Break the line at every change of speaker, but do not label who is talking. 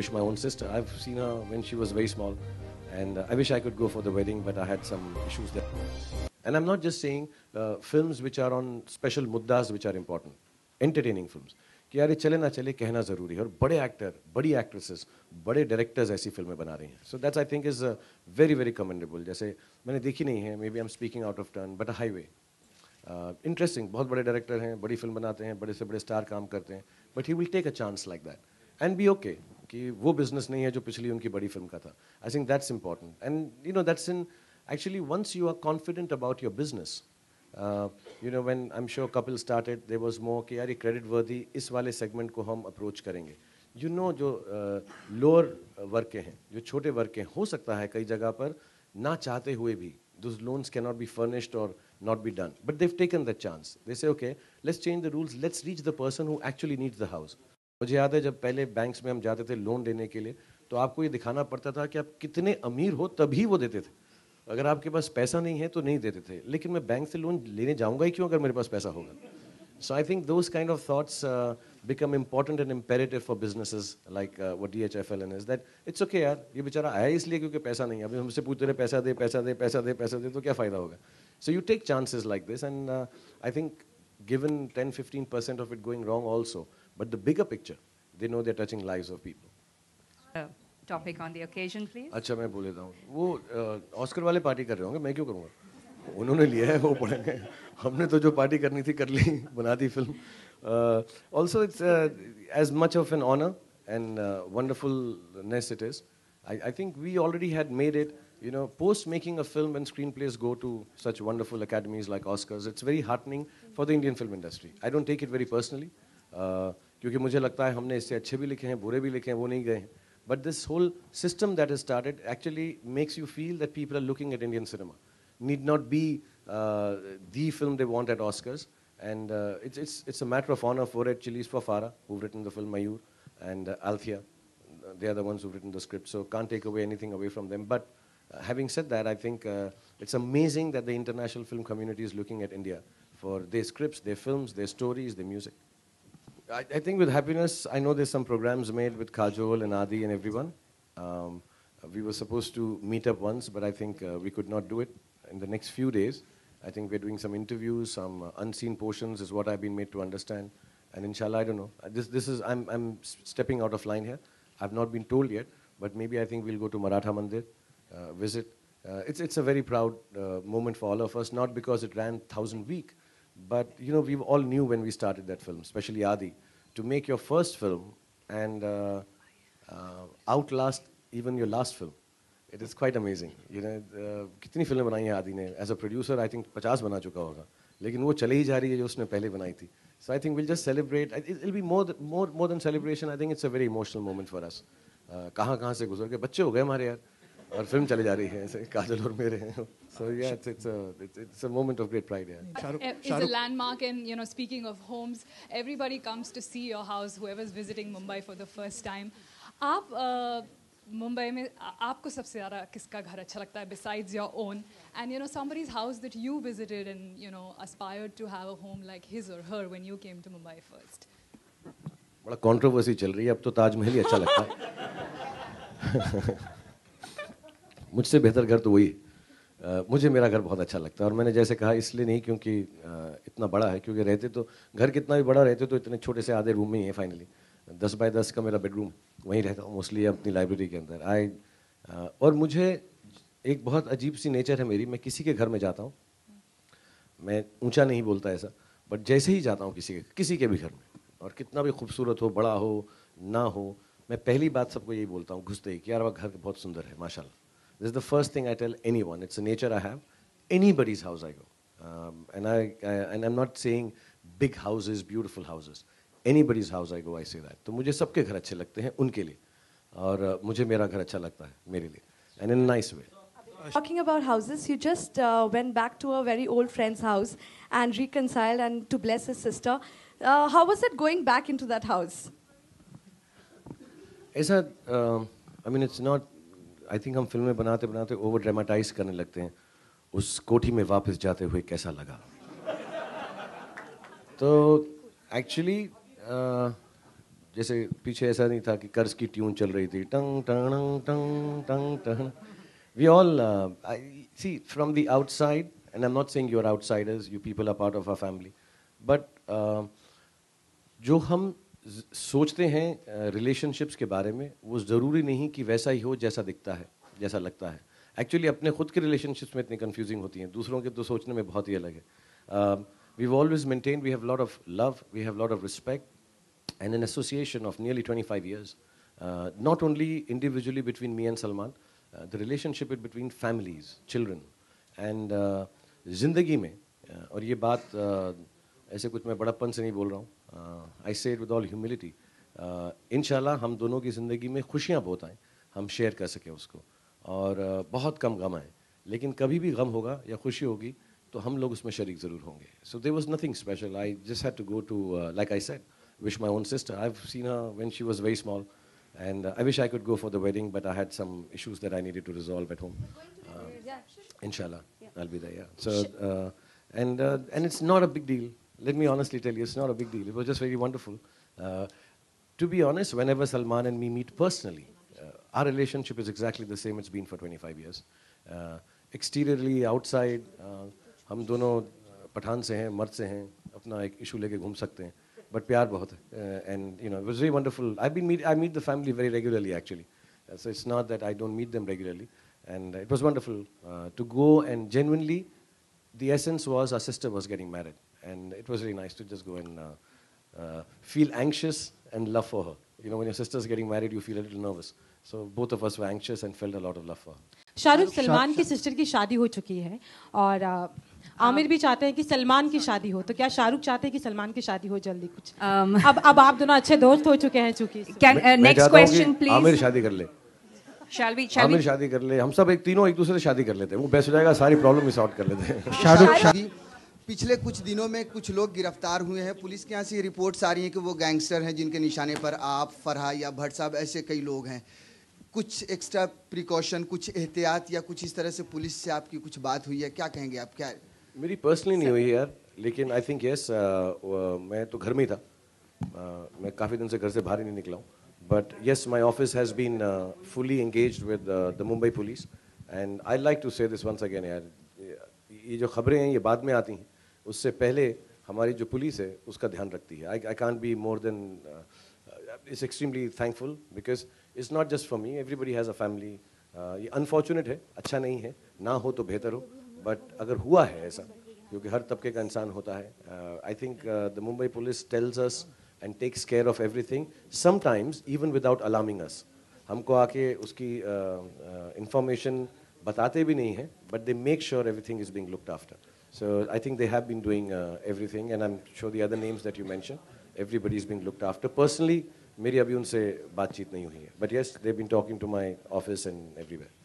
wish my own sister. I've seen her when she was very small, and uh, I wish I could go for the wedding, but I had some issues there. And I'm not just saying uh, films which are on special muddas which are important, entertaining films. कि यार ये चले ना चले कहना ज़रूरी है और बड़े एक्टर बड़ी एक्ट्रेसेस बड़े डायरेक्टर्स ऐसी फिल्में बना रही हैं so that's I think is very very commendable जैसे मैंने देखी नहीं है maybe I interesting. Speaking out of turn but Highway interesting बहुत बड़े डायरेक्टर हैं बड़ी फिल्म बनाते हैं बड़े से बड़े स्टार कि वो बिजनेस नहीं है जो पिछली उनकी बड़ी फिल्म का था I think that's important and you know that's in ones you are confident about your business you know when I am sure sure couple started वॉज मोर more ki yaar creditworthy इस वाले segment को हम approach करेंगे you you know जो lower वर्ग के हैं जो छोटे वर्क के हैं हो सकता है कई जगह पर ना चाहते हुए भी those loans can not be furnished और not be done but they've taken the chance they say okay let's change the rules let's reach the person who actually needs the house मुझे याद है जब पहले बैंक्स में हम जाते थे लोन लेने के लिए तो आपको ये दिखाना पड़ता था कि आप कितने अमीर हो तभी वो देते थे अगर आपके पास पैसा नहीं है तो नहीं देते थे लेकिन मैं बैंक से लोन लेने जाऊंगा ही क्यों अगर मेरे पास पैसा होगा so I think those kind of thoughts become important and imperative for business like वो D H F L N S that it's okay यार ये बेचारा आया इसलिए क्योंकि पैसा नहीं है अभी हमसे पूछते रहे पैसा दे पैसा दे पैसा दे पैसा दे तो क्या फ़ायदा होगा so you take chances like this and I think given ten fifteen percent of it going wrong also But the bigger picture, they know they're touching lives of people. Uh, topic on the occasion, please. अच्छा मैं बोल देता हूँ वो Oscar uh, वाले party कर रहे होंगे मैं क्यों करूँगा उन्होंने लिया है वो पढ़ेंगे हमने तो जो पार्टी करनी थी कर ली बना दी film also it's as much of an honour and I, I, think we already had made it, you know, post making a film when screenplays go to such wonderful academies like Oscars, it's very heartening for the Indian film industry. I don't take it very personally. Uh, क्योंकि मुझे लगता है हमने इससे अच्छे भी लिखे हैं बुरे भी लिखे हैं वो नहीं गए हैं but this whole system that is started actually makes you feel that people are looking at Indian cinema need not be the film they want at Oscars and it's it's it's a matter of honour for at Chillies for Farah who written the film Mayur and Alfiya they are the ones who written the script so can't take away anything away from them but having set that I think it's amazing that the international film community is looking at India for the script the film the stories the music I, I, think with happiness, I know there's some programs made with Kajol and Adi and everyone. Um, we were supposed to meet up once, but I think uh, we could not do it in the next few days. I think we're doing some interviews, some uh, unseen portions is what I've been made to understand. And inshallah, I don't know. This, this is, I'm, I'm stepping out of line here. I've not been told yet, but maybe I think we'll go to Maratha Mandir, uh, visit. Uh, it's, it's a very proud uh, moment for all of us, not because it ran 1,000 week, but you know, we all knew when we started that film, especially Adi, to make your first film and uh, uh, outlast even your last film. It is quite amazing. You know, kitni film banayi hai Adi ne? As a producer, I think 50 bana chuka hoga. Lekin wo chale hi ja rahi hai jo usne So I think we'll just celebrate. It'll be more than, celebration. I think it's a very emotional moment for us. Kahan kahan se guzar ke? और film चले जा रही है ऐसे काजल और मेरे हैं so yeah it's it's a it's a moment of great pride यार Shahrukh is a landmark in you know speaking of homes everybody comes to see your house whoever is visiting Mumbai for the first time आप Mumbai uh, में आपको सबसे ज़्यादा किसका घर अच्छा लगता है besides your own and you know somebody's house that you visited and you know aspired to have a home like his और her when you came to Mumbai first बड़ा कंट्रोवर्सी चल रही है अब तो ताजमहल ही अच्छा लगता है मुझसे बेहतर घर तो वही मुझे मेरा घर बहुत अच्छा लगता है और मैंने जैसे कहा इसलिए नहीं क्योंकि इतना बड़ा है क्योंकि रहते तो घर कितना भी बड़ा रहते तो इतने छोटे से आधे रूम में ही है फाइनली दस बाय दस का मेरा बेडरूम वहीं रहता हूँ मोस्टली अपनी लाइब्रेरी के अंदर आई और मुझे एक बहुत अजीब सी नेचर है मेरी मैं किसी के घर में जाता हूँ मैं ऊँचा नहीं बोलता ऐसा बट जैसे ही जाता हूँ किसी के किसी के भी घर में और कितना भी खूबसूरत हो बड़ा हो ना हो मैं पहली बात सबको यही बोलता हूँ घुसते ही कि यार वह घर बहुत सुंदर है माशाल्लाह This is the first thing I tell anyone. It's a nature I have. Anybody's house I go. Um, and, I, I, and I'm not saying big houses, beautiful houses. Anybody's house I go, I say that. तो मुझे सबके घर अच्छे लगते हैं उनके uh, and in a nice way. Talking about houses, you just uh, went back to a very old friend's house and reconciled and to bless his sister. Uh, how was it going back into that house? Is that, uh, I mean, it's not I think हम फिल्में बनाते बनाते over dramatise करने लगते हैं उस कोठी में वापस जाते हुए कैसा लगा तो एक्चुअली जैसे पीछे ऐसा नहीं था कि कर्ज की ट्यून चल रही थी टंग टंग टंग टंग टंग we all uh, I, see from the outside and i'm not saying you're outsiders you people are part of our family but जो हम सोचते हैं रिलेशनशिप्स के बारे में वो ज़रूरी नहीं कि वैसा ही हो जैसा दिखता है जैसा लगता है एक्चुअली अपने खुद के रिलेशनशिप्स में इतनी कन्फ्यूजिंग होती हैं दूसरों के तो सोचने में बहुत ही अलग है we always maintain we have lot of love we have lot of respect and an association of nearly twenty five years not only individually between me and Salman the relationship it between families children and ज़िंदगी में uh, और ये बात uh, ऐसे कुछ मैं बड़प्पन से नहीं बोल रहा हूँ I say it with all humility in हम दोनों की ज़िंदगी में खुशियाँ बहुत आएँ हम शेयर कर सकें उसको और uh, बहुत कम गम आए लेकिन कभी भी गम होगा या खुशी होगी तो हम लोग उसमें शरीक ज़रूर होंगे so there was nothing special I just had to go to like I said wish my own sister I seen when she was very small and uh, I wish I could go for the wedding, but I had some issues that I needed to resolve at home. Uh, yeah, sure. Inshallah, yeah. I'll be there. Yeah. So, uh, and and it's not a big deal let me honestly tell you, it's not a big deal. It was just very wonderful. Uh, to be honest, whenever Salman and me meet personally, uh, our relationship is exactly the same it's been for 25 years. Uh, exteriorly, outside, हम दोनों पठान से हैं, मर्द से हैं, अपना एक issue लेके घूम सकते हैं, but प्यार बहुत है, and you know, it was very wonderful. I've been meet, the family very regularly actually, uh, so it's not that I don't meet them regularly, and it was wonderful to go and genuinely, the essence was our sister was getting married. And it was really nice to just go and uh, uh, feel anxious and love for her. You know, when your sister's getting married, you feel a little nervous. So both of us were anxious and felt a lot of love for her. Shahrukh Salman की sister की शादी हो चुकी है और आमिर भी चाहते हैं कि सलमान की शादी हो तो क्या शाहरुख चाहते हैं कि सलमान की शादी हो जल्दी कुछ um, अब अब आप दोनों अच्छे दोस्त हो चुके हैं चूंकि नेक्स्ट क्वेश्चन प्लीज आमिर शादी कर ले Shall we, shall we? शादी कर ले हम सब एक तीनों एक दूसरे से शादी कर लेते हैं वो बेस्ट हो जाएगा सारी प्रॉब्लम ही सॉर्ट कर लेते हैं शाहरुख शादी पिछले कुछ दिनों में कुछ लोग गिरफ्तार हुए हैं पुलिस के यहाँ से रिपोर्ट्स आ रही हैं कि वो गैंगस्टर हैं जिनके निशाने पर आप फरहा या भट्ट साहब ऐसे कई लोग हैं कुछ एक्स्ट्रा प्रिकॉशन कुछ एहतियात या कुछ इस तरह से पुलिस से आपकी कुछ बात हुई है क्या कहेंगे आप क्या मेरी पर्सनली नहीं हुई यार लेकिन आई थिंक यस मैं तो घर में ही था uh, मैं काफ़ी दिन से घर से बाहर ही नहीं निकला हूँ but yes my office has been fully engage with the Mumbai police and I like to say this once again यार ये जो खबरें हैं ये बाद में आती हैं उससे पहले हमारी जो पुलिस है उसका ध्यान रखती है I I can't be more than it's extremely thankful because it's not just for me everybody has a family ये अनफॉर्चुनेट है अच्छा नहीं है ना हो तो बेहतर हो बट अगर हुआ है ऐसा क्योंकि हर तबके का इंसान होता है I think the Mumbai police tells us and takes care of everything sometimes even without alarming us हमको आके उसकी इंफॉर्मेशन uh, uh, बताते भी नहीं है but they make sure everything is being looked after So I think they have been doing uh, everything, and I'm sure the other names that you mentioned, everybody's been looked after. Personally, मेरी अभी उनसे बातचीत नहीं हुई but yes, they've been talking to my office and everywhere.